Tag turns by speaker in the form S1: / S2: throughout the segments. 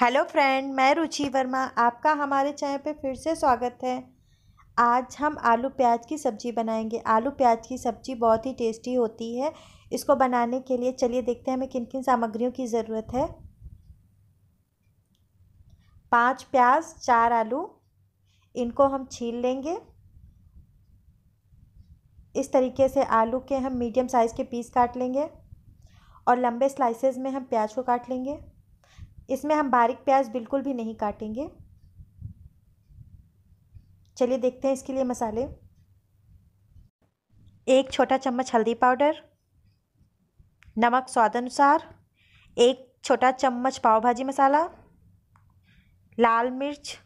S1: hello friend मैं रुचि वर्मा आपका हमारे चैनल पे फिर से स्वागत है आज हम आलू प्याज की सब्ज़ी बनाएंगे आलू प्याज की सब्ज़ी बहुत ही टेस्टी होती है इसको बनाने के लिए चलिए देखते हैं हमें किन किन सामग्रियों की ज़रूरत है पांच प्याज चार आलू इनको हम छील लेंगे इस तरीके से आलू के हम मीडियम साइज़ के पीस काट लेंगे और लंबे स्लाइसेस में हम प्याज को काट लेंगे इसमें हम बारीक प्याज बिल्कुल भी नहीं काटेंगे चलिए देखते हैं इसके लिए मसाले एक छोटा चम्मच हल्दी पाउडर नमक स्वाद अनुसार एक छोटा चम्मच पाव भाजी मसाला लाल मिर्च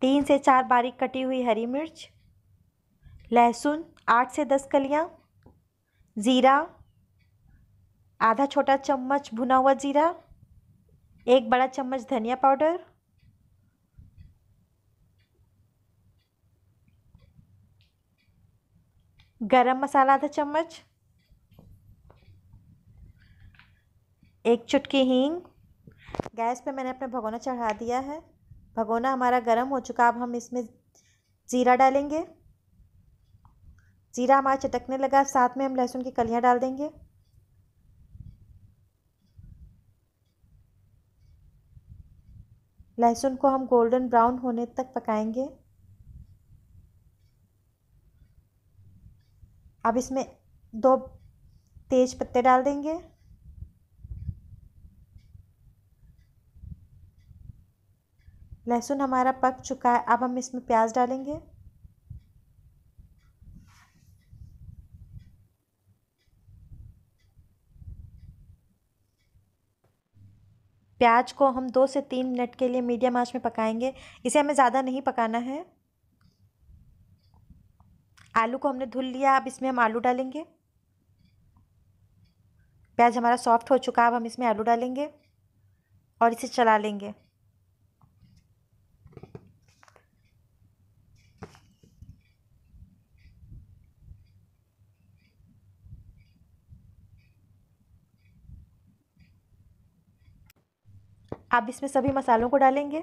S1: तीन से चार बारीक कटी हुई हरी मिर्च लहसुन आठ से दस कलियाँ ज़ीरा आधा छोटा चम्मच भुना हुआ ज़ीरा एक बड़ा चम्मच धनिया पाउडर गरम मसाला आधा चम्मच एक चुटकी हींग गैस पे मैंने अपना भगोना चढ़ा दिया है भगोना हमारा गरम हो चुका अब हम इसमें ज़ीरा डालेंगे ज़ीरा हमारा चटकने लगा साथ में हम लहसुन की कलियाँ डाल देंगे लहसुन को हम गोल्डन ब्राउन होने तक पकाएंगे अब इसमें दो तेज पत्ते डाल देंगे लहसुन हमारा पक चुका है अब हम इसमें प्याज डालेंगे प्याज को हम दो से तीन मिनट के लिए मीडियम आंच में पकाएंगे इसे हमें ज़्यादा नहीं पकाना है आलू को हमने धुल लिया अब इसमें हम आलू डालेंगे प्याज हमारा सॉफ्ट हो चुका अब हम इसमें आलू डालेंगे और इसे चला लेंगे अब इसमें सभी मसालों को डालेंगे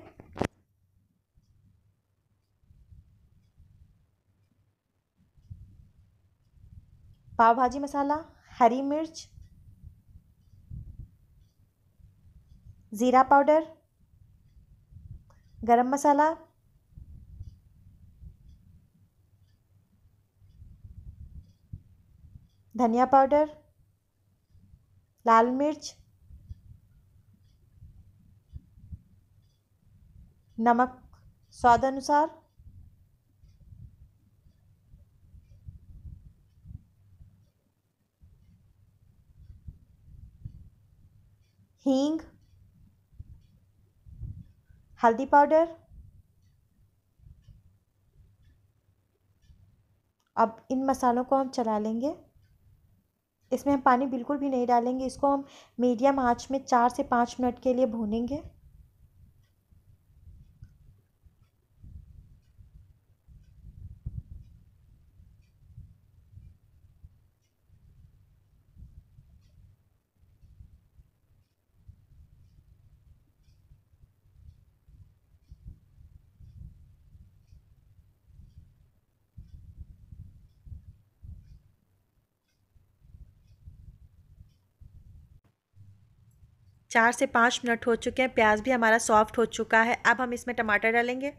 S1: पाव भाजी मसाला हरी मिर्च ज़ीरा पाउडर गरम मसाला धनिया पाउडर लाल मिर्च नमक स्वाद अनुसार हींग हल्दी पाउडर अब इन मसालों को हम चला लेंगे इसमें हम पानी बिल्कुल भी नहीं डालेंगे इसको हम मीडियम आंच में चार से पाँच मिनट के लिए भूनेंगे चार से पाँच मिनट हो चुके हैं प्याज भी हमारा सॉफ्ट हो चुका है अब हम इसमें टमाटर डालेंगे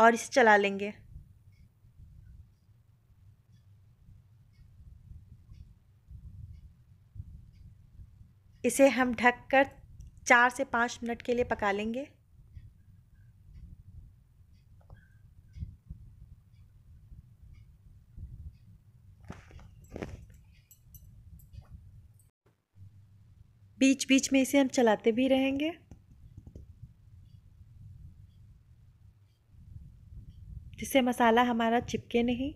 S1: और इसे चला लेंगे इसे हम ढककर चार से पाँच मिनट के लिए पका लेंगे बीच बीच में इसे हम चलाते भी रहेंगे जिससे मसाला हमारा चिपके नहीं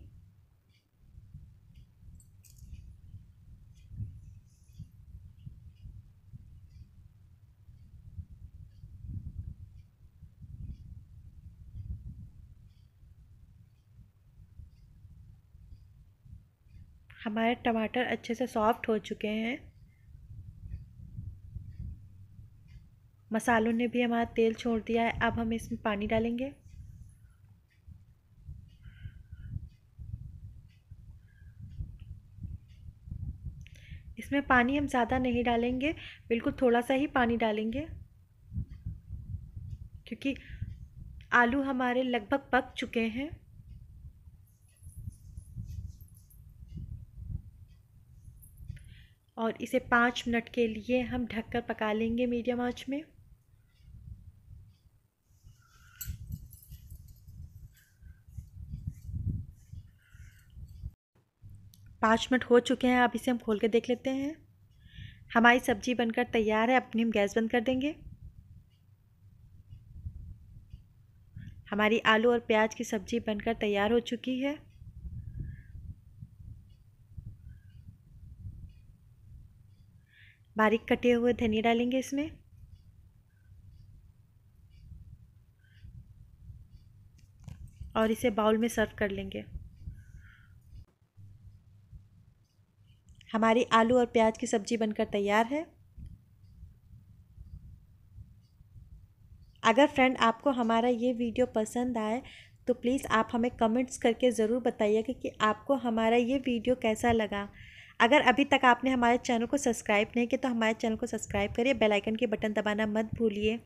S1: हमारे टमाटर अच्छे से सॉफ्ट हो चुके हैं मसालों ने भी हमारा तेल छोड़ दिया है अब हम इसमें पानी डालेंगे इसमें पानी हम ज़्यादा नहीं डालेंगे बिल्कुल थोड़ा सा ही पानी डालेंगे क्योंकि आलू हमारे लगभग पक चुके हैं और इसे पाँच मिनट के लिए हम ढककर पका लेंगे मीडियम आंच में पाँच मिनट हो चुके हैं अब इसे हम खोल के देख लेते हैं हमारी सब्जी बनकर तैयार है अपनी हम गैस बंद कर देंगे हमारी आलू और प्याज की सब्जी बनकर तैयार हो चुकी है बारीक कटे हुए धनिया डालेंगे इसमें और इसे बाउल में सर्व कर लेंगे हमारी आलू और प्याज की सब्ज़ी बनकर तैयार है अगर फ्रेंड आपको हमारा ये वीडियो पसंद आए तो प्लीज़ आप हमें कमेंट्स करके ज़रूर बताइएगा कि आपको हमारा ये वीडियो कैसा लगा अगर अभी तक आपने हमारे चैनल को सब्सक्राइब नहीं किया तो हमारे चैनल को सब्सक्राइब करिए बेल आइकन के बटन दबाना मत भूलिए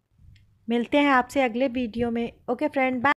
S1: मिलते हैं आपसे अगले वीडियो में ओके फ्रेंड बाय